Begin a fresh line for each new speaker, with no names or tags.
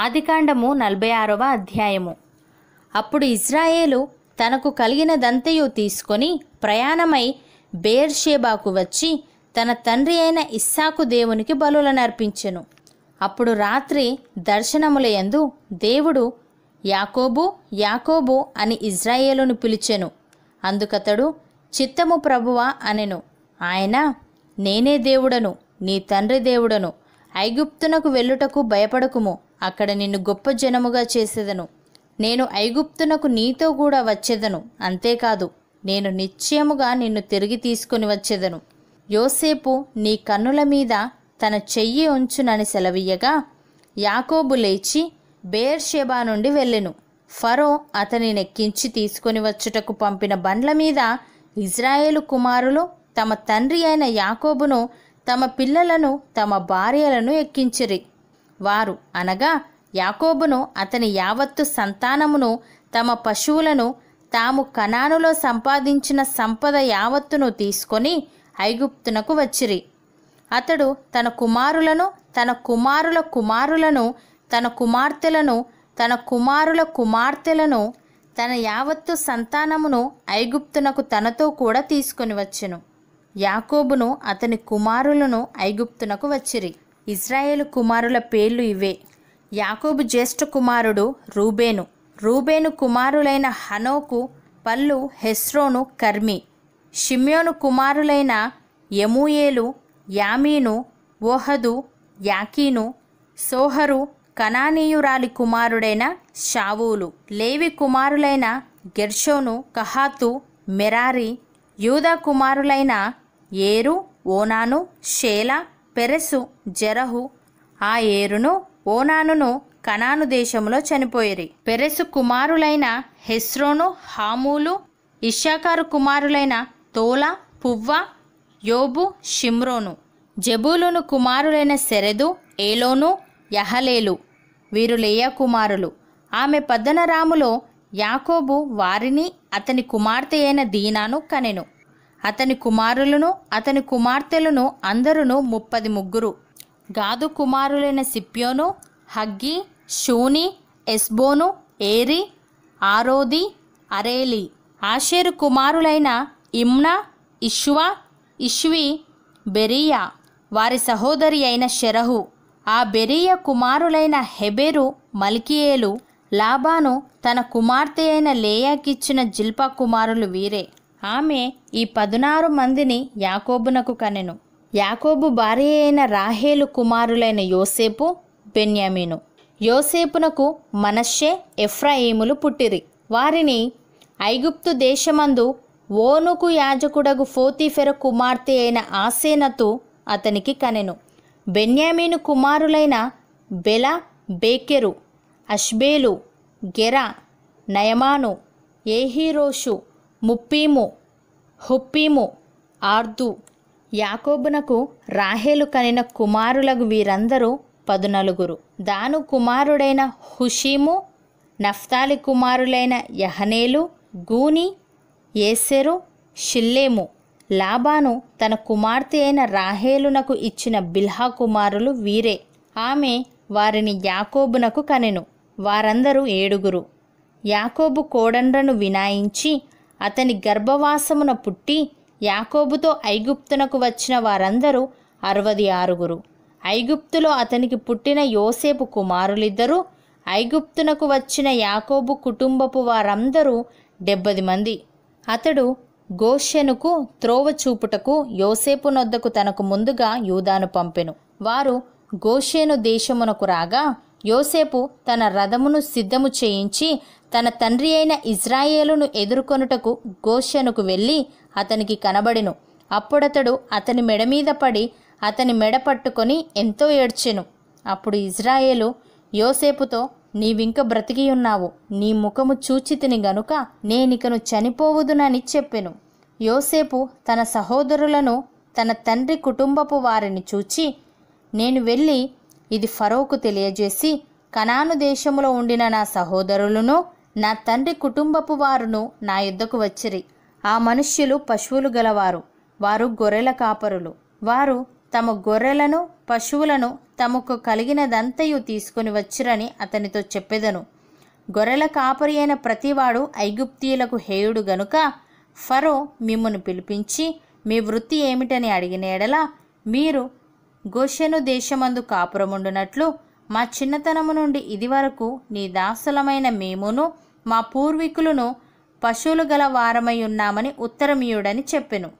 ఆదికాండము నలభై ఆరవ అధ్యాయము అప్పుడు ఇజ్రాయేలు తనకు కలిగిన దంతయు తీసుకొని ప్రయాణమై బేర్షేబాకు వచ్చి తన తండ్రి అయిన ఇస్సాకు దేవునికి బలులనర్పించెను అప్పుడు రాత్రి దర్శనములయందు దేవుడు యాకోబు యాకోబు అని ఇజ్రాయేలును పిలిచెను అందుకతడు చిత్తము ప్రభువా అనెను ఆయన నేనే దేవుడను నీ తండ్రి దేవుడను ఐగుప్తునకు వెళ్ళుటకు భయపడకుము అక్కడ నిన్ను గొప్ప జనముగా చేసేదను నేను ఐగుప్తునకు నీతో కూడా వచ్చేదను అంతేకాదు నేను నిశ్చయముగా నిన్ను తిరిగి తీసుకుని వచ్చేదను యోసేపు నీ కన్నుల మీద తన చెయ్యి ఉంచునని సెలవీయగా యాకోబు లేచి బేర్షెబా నుండి వెళ్ళెను ఫరో అతని నెక్కించి తీసుకుని వచ్చుటకు పంపిన బండ్ల మీద ఇజ్రాయేలు కుమారులు తమ తండ్రి అయిన యాకోబును తమ పిల్లలను తమ భార్యలను ఎక్కించిరి వారు అనగా యాకోబును అతని యావత్తు సంతానమును తమ పశువులను తాము కణానులో సంపాదించిన సంపద యావత్తును తీసుకొని ఐగుప్తునకు వచ్చిరి అతడు తన కుమారులను తన కుమారుల కుమారులను తన కుమార్తెలను తన కుమారుల కుమార్తెలను తన యావత్తు సంతానమును ఐగుప్తునకు తనతో కూడా తీసుకొని వచ్చెను యాకోబును అతని కుమారులను ఐగుప్తునకు వచ్చిరి ఇజ్రాయేల్ కుమారుల పేర్లు ఇవే యాకోబు జ్యేష్ఠ కుమారుడు రూబేను రూబేను కుమారులైన హనోకు పల్లు హెస్రోను కర్మి షిమ్యోను కుమారులైన యమూయేలు యామీను ఓహదు యాకీను సోహరు కనానీయురాలి కుమారుడైన షావూలు లేవి కుమారులైన గెర్షోను కహాతు మెరారి యూదా కుమారులైన ఏరు ఓనాను షేలా పెరసు జెరహు ఆ ఏరును ఓనానును కనాను దేశంలో చనిపోయేరి పెరెసు కుమారులైన హెస్రోను హామూలు ఇషాకారు కుమారులైన తోల పువ్వ యోబు షిమ్రోను జబూలును కుమారులైన సెరెదు ఏలోను యహలేలు వీరు లేయా కుమారులు ఆమె పద్దనరాములో యాకోబు వారిని అతని కుమార్తె అయిన దీనాను కనెను అతని కుమారులను అతని కుమార్తెలను అందరును ముప్పది ముగ్గురు గాదు కుమారులైన సిప్యోను huggy షూని Ezbon Eri Arodi Areli Asher కుమారులైన ఇమ్నా ఇష్వా ఇష్వి బెరియా వారి సహోదరి అయిన షెరహు ఆ బెరియ కుమారులైన హెబెరు మల్కియేలు లాబాను తన కుమార్తె అయిన లేయాకిచ్చిన జిల్పా కుమారులు వీరే ఆమె ఈ పదునారు మందిని యాకోబునకు కనెను యాకోబు భార్య అయిన రాహేలు కుమారులైన యోసేపు బెన్యామీను యోసేపునకు మనశ్శే ఎఫ్రాయిములు పుట్టిరి వారిని ఐగుప్తు దేశమందు ఓనుకు యాజకుడగు ఫోతిఫెర కుమార్తె అయిన ఆసేనతు అతనికి కనెను బెన్యామీను కుమారులైన బెల బేకెరు అష్బేలు గెరా నయమాను ఏహీరోషు ముప్పీము హుప్పీము ఆర్దు యాకోబునకు రాహేలు కనిన కుమారులకు వీరందరూ పదునలుగురు దాను కుమారుడైన హుషీము నఫ్తాలి కుమారులైన యహనేలు గూని ఏసెరు షిల్లేము లాబాను తన కుమార్తె అయిన రాహేలునకు ఇచ్చిన బిల్హా కుమారులు వీరే ఆమె వారిని యాకోబునకు కనెను వారందరూ ఏడుగురు యాకోబు కోడండ్రను వినాయించి అతని గర్భవాసమున పుట్టి యాకోబుతో ఐగుప్తునకు వచ్చిన వారందరూ అరవది ఆరుగురు ఐగుప్తులో అతనికి పుట్టిన యోసేపు కుమారులిద్దరూ ఐగుప్తునకు వచ్చిన యాకోబు కుటుంబపు వారందరూ డెబ్బది మంది అతడు గోషెనుకు త్రోవ చూపుటకు యోసేపు నొద్దకు తనకు ముందుగా యూదాను పంపెను వారు గోషేను దేశమునకు రాగా యోసేపు తన రథమును సిద్ధము చేయించి తన తండ్రి అయిన ఇజ్రాయేలును ఎదుర్కొనుటకు గోషనుకు వెళ్ళి అతనికి కనబడెను అప్పుడతడు అతని మెడ మీద పడి అతని మెడ పట్టుకొని ఎంతో ఏడ్చెను అప్పుడు ఇజ్రాయేలు యోసేపుతో నీవింక బ్రతికి ఉన్నావు నీ ముఖము చూచితిని గనుక నేనికను చనిపోవుదునని చెప్పెను యోసేపు తన సహోదరులను తన తండ్రి కుటుంబపు వారిని చూచి నేను వెళ్ళి ఇది ఫరోకు తెలియజేసి కనాను దేశంలో ఉండిన నా సహోదరులను నా తండ్రి కుటుంబపు వారును నా యుద్ధకు వచ్చిరి ఆ మనుష్యులు పశువులు గలవారు వారు గొర్రెల కాపరులు వారు తమ గొర్రెలను పశువులను తమకు కలిగినదంతయు తీసుకుని వచ్చిరని అతనితో చెప్పెదను గొర్రెల కాపరి అయిన ప్రతివాడు ఐగుప్తీయులకు హేయుడు గనుక ఫరో మిమ్మను పిలిపించి మీ వృత్తి ఏమిటని అడిగిన ఎడల మీరు గోషెను దేశమందు కాపురముండునట్లు మా చిన్నతనము నుండి ఇదివరకు నీ దాసులమైన మేమును మా పూర్వీకులను పశువులు గల వారమై ఉన్నామని ఉత్తరమీయుడని చెప్పెను